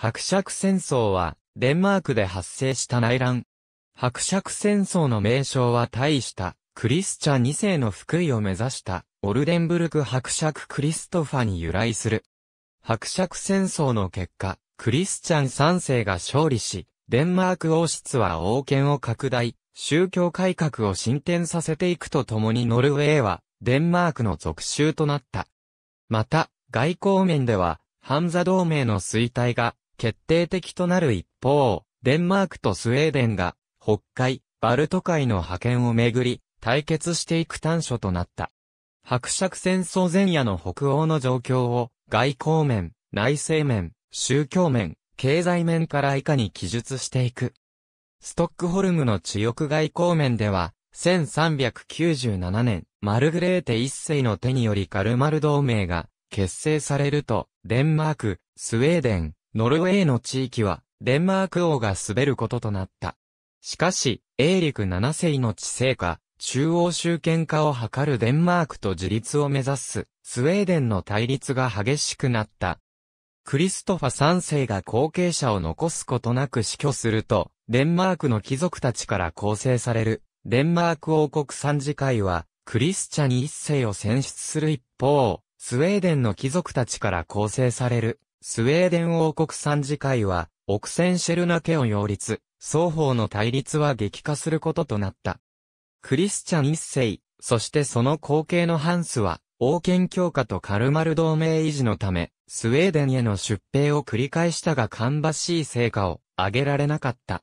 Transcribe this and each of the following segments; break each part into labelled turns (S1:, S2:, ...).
S1: 伯爵戦争は、デンマークで発生した内乱。伯爵戦争の名称は大した、クリスチャン2世の福井を目指した、オルデンブルク伯爵クリストファに由来する。伯爵戦争の結果、クリスチャン3世が勝利し、デンマーク王室は王権を拡大、宗教改革を進展させていくとともにノルウェーは、デンマークの属州となった。また、外交面では、ハンザ同盟の衰退が決定的となる一方、デンマークとスウェーデンが、北海、バルト海の覇権をめぐり、対決していく端緒となった。伯爵戦争前夜の北欧の状況を、外交面、内政面、宗教面、経済面から以下に記述していく。ストックホルムの地翼外交面では、1397年、マルグレーテ一世の手によりカルマル同盟が結成されると、デンマーク、スウェーデン、ノルウェーの地域は、デンマーク王が滑ることとなった。しかし、エーリク7世の治世下、中央集権化を図るデンマークと自立を目指す、スウェーデンの対立が激しくなった。クリストファ3世が後継者を残すことなく死去すると、デンマークの貴族たちから構成される、デンマーク王国参事会は、クリスチャン1世を選出する一方、スウェーデンの貴族たちから構成される、スウェーデン王国参事会は、オクセンシェルナ家を擁立、双方の対立は激化することとなった。クリスチャン一世、そしてその後継のハンスは、王権強化とカルマル同盟維持のため、スウェーデンへの出兵を繰り返したが芳しい成果を上げられなかった。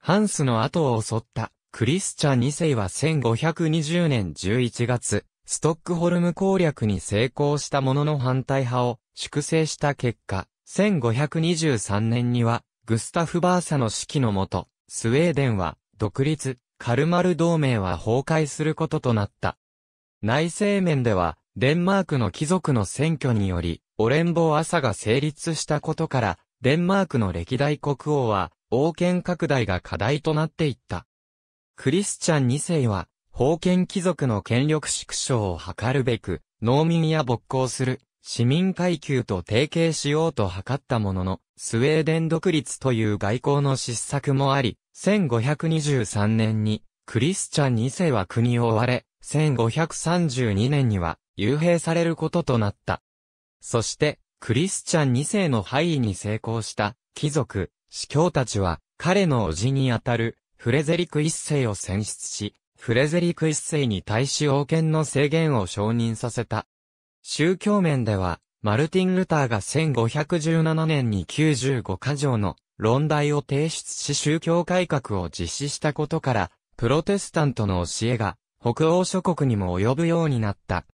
S1: ハンスの後を襲ったクリスチャン二世は1520年11月、ストックホルム攻略に成功したものの反対派を粛清した結果、1523年には、グスタフ・バーサの指揮のもと、スウェーデンは、独立、カルマル同盟は崩壊することとなった。内政面では、デンマークの貴族の選挙により、オレンボー朝が成立したことから、デンマークの歴代国王は、王権拡大が課題となっていった。クリスチャン2世は、封建貴族の権力縮小を図るべく、農民や勃興する市民階級と提携しようと図ったものの、スウェーデン独立という外交の失策もあり、1523年にクリスチャン2世は国を追われ、1532年には幽閉されることとなった。そして、クリスチャン2世の敗位に成功した貴族、司教たちは、彼の叔父にあたるフレゼリク1世を選出し、フレゼリク1世に対し王権の制限を承認させた。宗教面では、マルティン・ルターが1517年に95箇条の論題を提出し宗教改革を実施したことから、プロテスタントの教えが北欧諸国にも及ぶようになった。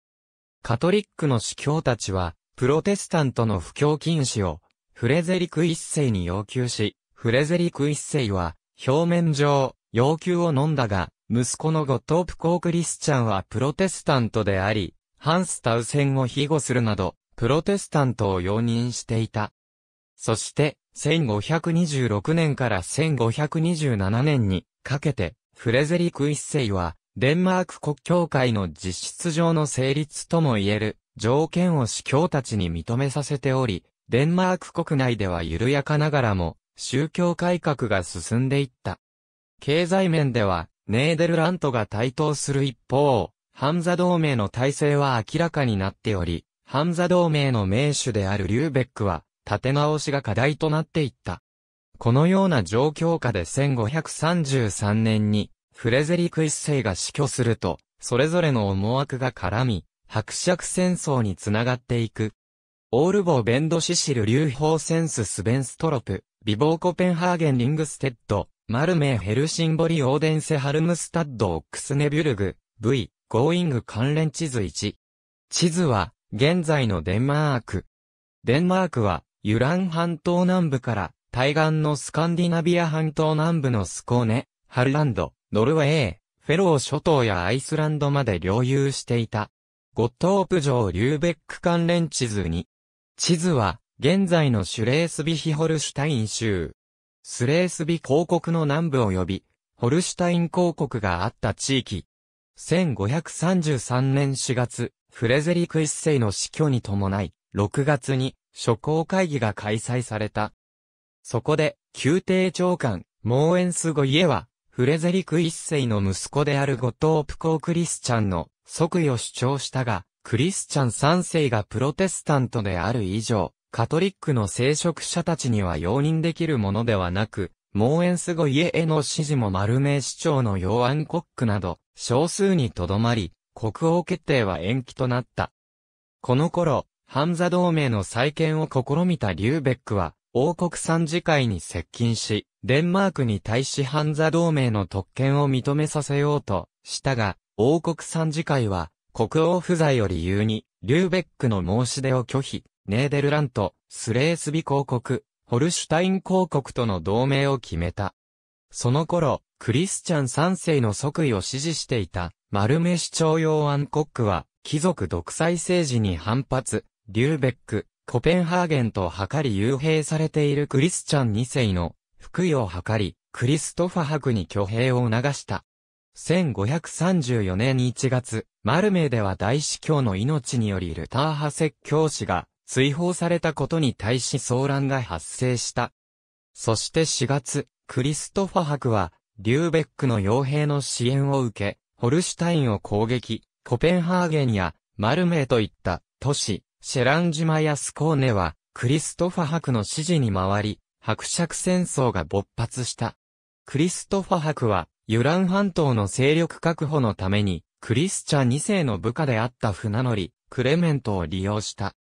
S1: カトリックの司教たちは、プロテスタントの布教禁止をフレゼリク一世に要求し、フレゼリク一世は表面上要求を飲んだが、息子のゴトープ・コー・クリスチャンはプロテスタントであり、ハンスタウ戦を庇護するなど、プロテスタントを容認していた。そして、1526年から1527年にかけて、フレゼリク一世は、デンマーク国教会の実質上の成立とも言える条件を司教たちに認めさせており、デンマーク国内では緩やかながらも宗教改革が進んでいった。経済面ではネーデルラントが台頭する一方、ハンザ同盟の体制は明らかになっており、ハンザ同盟の名手であるリューベックは、立て直しが課題となっていった。このような状況下で1533年に、フレゼリク一世が死去すると、それぞれの思惑が絡み、伯爵戦争につながっていく。オールボーベンドシシル・リューホーセンス・スベンストロプ、ビボーコペンハーゲン・リングステッド、マルメー・ヘルシンボリ・オーデンセ・ハルムスタッド・オックスネビュルグ、V、Going 関連地図1。地図は、現在のデンマーク。デンマークは、ユラン半島南部から、対岸のスカンディナビア半島南部のスコーネ、ハルランド、ノルウェー、フェロー諸島やアイスランドまで領有していた。ゴットープ城リューベック関連地図2。地図は、現在のシュレースビヒホルシュタイン州。スレースビ公国の南部及び、ホルシュタイン公国があった地域、1533年4月、フレゼリク一世の死去に伴い、6月に、諸公会議が開催された。そこで、宮廷長官、モーエンス・ゴイエは、フレゼリク一世の息子であるゴトープコークリスチャンの即位を主張したが、クリスチャン三世がプロテスタントである以上、カトリックの聖職者たちには容認できるものではなく、モーエンス・ゴイエへの支持も丸名市長のヨアン・コックなど、少数にとどまり、国王決定は延期となった。この頃、ハンザ同盟の再建を試みたリューベックは、王国参事会に接近し、デンマークに対しハンザ同盟の特権を認めさせようとしたが、王国参事会は、国王不在を理由に、リューベックの申し出を拒否、ネーデルラント、スレースビ公国、ホルシュタイン公国との同盟を決めた。その頃、クリスチャン3世の即位を支持していた、マルメ市長用アンコックは、貴族独裁政治に反発、リューベック、コペンハーゲンと図り幽閉されているクリスチャン2世の福意を図り、クリストファ博に挙兵を促した。1534年1月、マルメでは大司教の命によりルター派説教師が追放されたことに対し騒乱が発生した。そして4月、クリストファ博は、リューベックの傭兵の支援を受け、ホルシュタインを攻撃、コペンハーゲンやマルメーといった都市、シェラン島やスコーネは、クリストファ博の指示に回り、伯爵戦争が勃発した。クリストファ博は、ユラン半島の勢力確保のために、クリスチャ2世の部下であった船乗り、クレメントを利用した。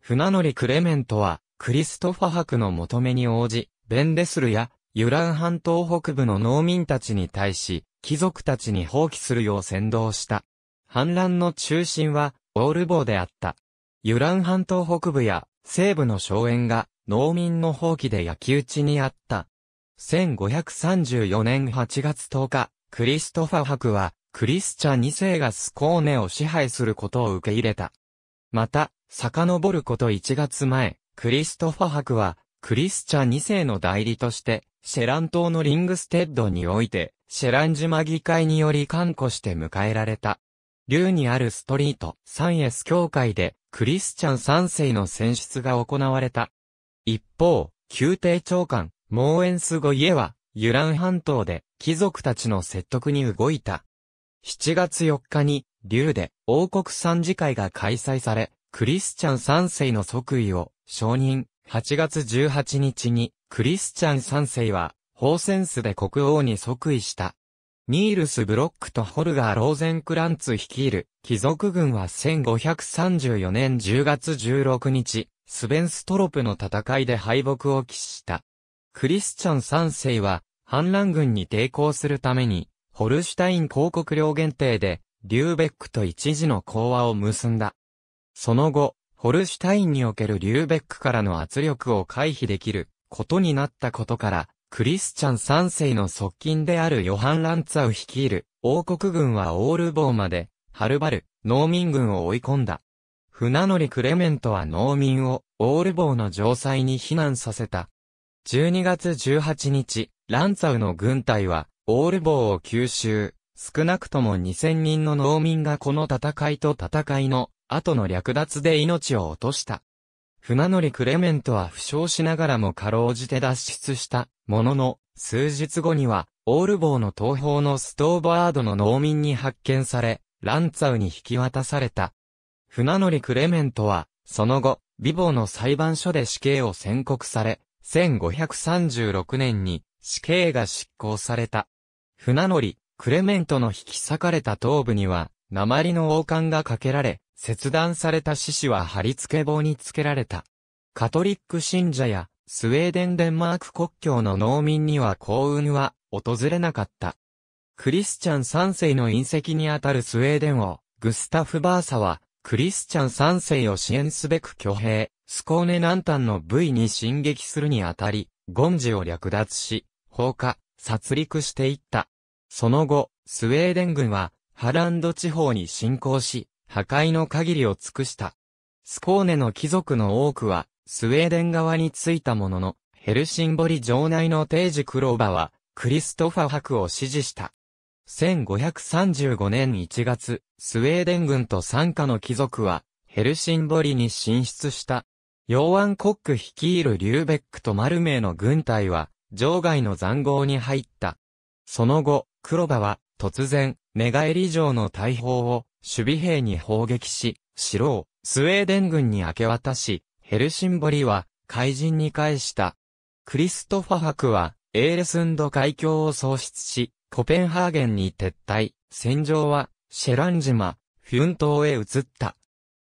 S1: 船乗りクレメントは、クリストファ博の求めに応じ、ベンデスルやユラン半島北部の農民たちに対し、貴族たちに放棄するよう先導した。反乱の中心は、オールボーであった。ユラン半島北部や西部の荘園が農民の放棄で焼き討ちにあった。1534年8月10日、クリストファ博は、クリスチャ2世がスコーネを支配することを受け入れた。また、遡ること1月前、クリストファ博は、クリスチャン2世の代理として、シェラン島のリングステッドにおいて、シェラン島議会により看護して迎えられた。竜にあるストリート、サンエス教会で、クリスチャン3世の選出が行われた。一方、宮廷長官、モーエンス・ゴイエは、ユラン半島で、貴族たちの説得に動いた。7月4日に、竜で、王国参事会が開催され、クリスチャン3世の即位を、承認、8月18日に、クリスチャン3世は、ホーセンスで国王に即位した。ニールス・ブロックとホルガー・ローゼンクランツ率いる貴族軍は1534年10月16日、スベンストロプの戦いで敗北を喫した。クリスチャン3世は、反乱軍に抵抗するために、ホルシュタイン公国領限定で、リューベックと一時の講和を結んだ。その後、ホルシュタインにおけるリューベックからの圧力を回避できることになったことから、クリスチャン3世の側近であるヨハン・ランツァウ率いる王国軍はオールボーまで、はるばる農民軍を追い込んだ。船乗りクレメントは農民をオールボーの城塞に避難させた。12月18日、ランツァウの軍隊はオールボーを吸収。少なくとも2000人の農民がこの戦いと戦いの後の略奪で命を落とした。船乗りクレメントは負傷しながらもかろうじて脱出した、ものの、数日後には、オールボーの東方のストーバードの農民に発見され、ランツァウに引き渡された。船乗りクレメントは、その後、ビボーの裁判所で死刑を宣告され、1536年に死刑が執行された。船乗り、クレメントの引き裂かれた頭部には、鉛の王冠がかけられ、切断された獅子は貼り付け棒につけられた。カトリック信者やスウェーデン・デンマーク国境の農民には幸運は訪れなかった。クリスチャン3世の隕石にあたるスウェーデンを、グスタフ・バーサは、クリスチャン3世を支援すべく挙兵、スコーネ南端の部位に進撃するにあたり、ゴンジを略奪し、放火、殺戮していった。その後、スウェーデン軍は、ハランド地方に侵攻し、破壊の限りを尽くした。スコーネの貴族の多くは、スウェーデン側についたものの、ヘルシンボリ城内の定時クローバは、クリストファ伯を支持した。1535年1月、スウェーデン軍と参加の貴族は、ヘルシンボリに進出した。ヨーアン・コック率いるリューベックとマルメイの軍隊は、場外の残壕に入った。その後、クーバは、突然、寝返り城の大砲を、守備兵に砲撃し、城をスウェーデン軍に明け渡し、ヘルシンボリは海人に返した。クリストファ博はエーレスンド海峡を喪失し、コペンハーゲンに撤退、戦場はシェラン島、フュン島へ移った。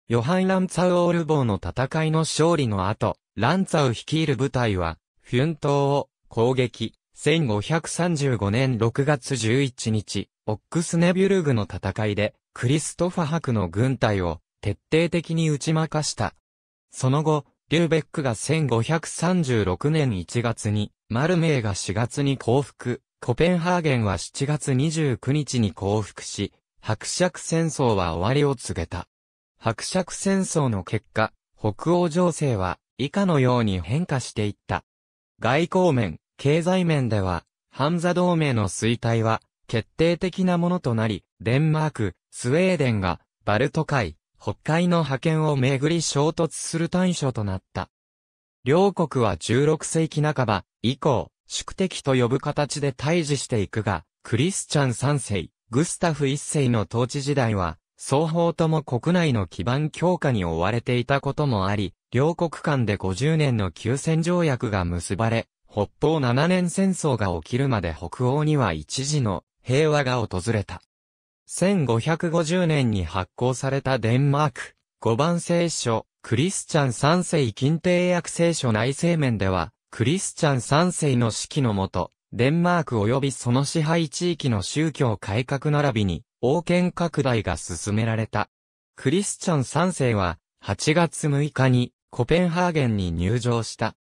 S1: ヨハン・ランツァウ・オルボーの戦いの勝利の後、ランツァウ率いる部隊は、フュン島を攻撃、1535年6月11日、オックスネビュルグの戦いで、クリストファ博の軍隊を徹底的に打ち負かした。その後、リューベックが1536年1月に、マルメイが4月に降伏、コペンハーゲンは7月29日に降伏し、伯爵戦争は終わりを告げた。伯爵戦争の結果、北欧情勢は以下のように変化していった。外交面、経済面では、ハンザ同盟の衰退は決定的なものとなり、デンマーク、スウェーデンが、バルト海、北海の覇権をめぐり衝突する対処となった。両国は16世紀半ば以降、宿敵と呼ぶ形で対峙していくが、クリスチャン3世、グスタフ1世の統治時代は、双方とも国内の基盤強化に追われていたこともあり、両国間で50年の休戦条約が結ばれ、北方7年戦争が起きるまで北欧には一時の平和が訪れた。1550年に発行されたデンマーク、五番聖書、クリスチャン三世近帝約聖書内政面では、クリスチャン三世の指揮のもと、デンマーク及びその支配地域の宗教改革並びに、王権拡大が進められた。クリスチャン三世は、8月6日に、コペンハーゲンに入場した。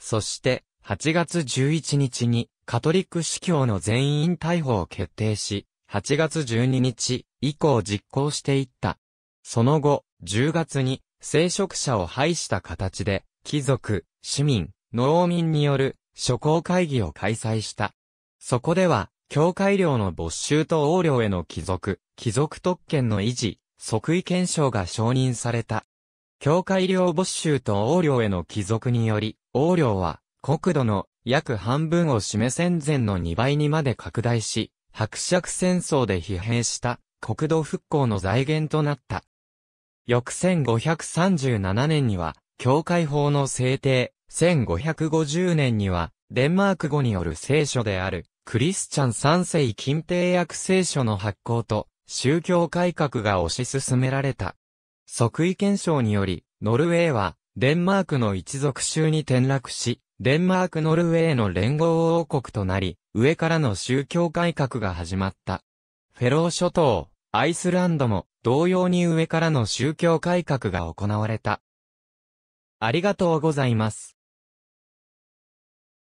S1: そして、8月11日に、カトリック司教の全員逮捕を決定し、8月12日以降実行していった。その後、10月に聖職者を廃した形で、貴族、市民、農民による諸行会議を開催した。そこでは、教会領の没収と王領への帰属、帰属特権の維持、即位憲章が承認された。教会領没収と王領への帰属により、王領は国土の約半分を示戦前の2倍にまで拡大し、伯爵戦争で疲弊した国土復興の財源となった。翌1537年には、教会法の制定、1550年には、デンマーク語による聖書である、クリスチャン三世近帝約聖書の発行と、宗教改革が推し進められた。即位憲章により、ノルウェーは、デンマークの一族州に転落し、デンマーク・ノルウェーの連合王国となり、上からの宗教改革が始まった。フェロー諸島、アイスランドも同様に上からの宗教改革が行われた。ありがとうございます。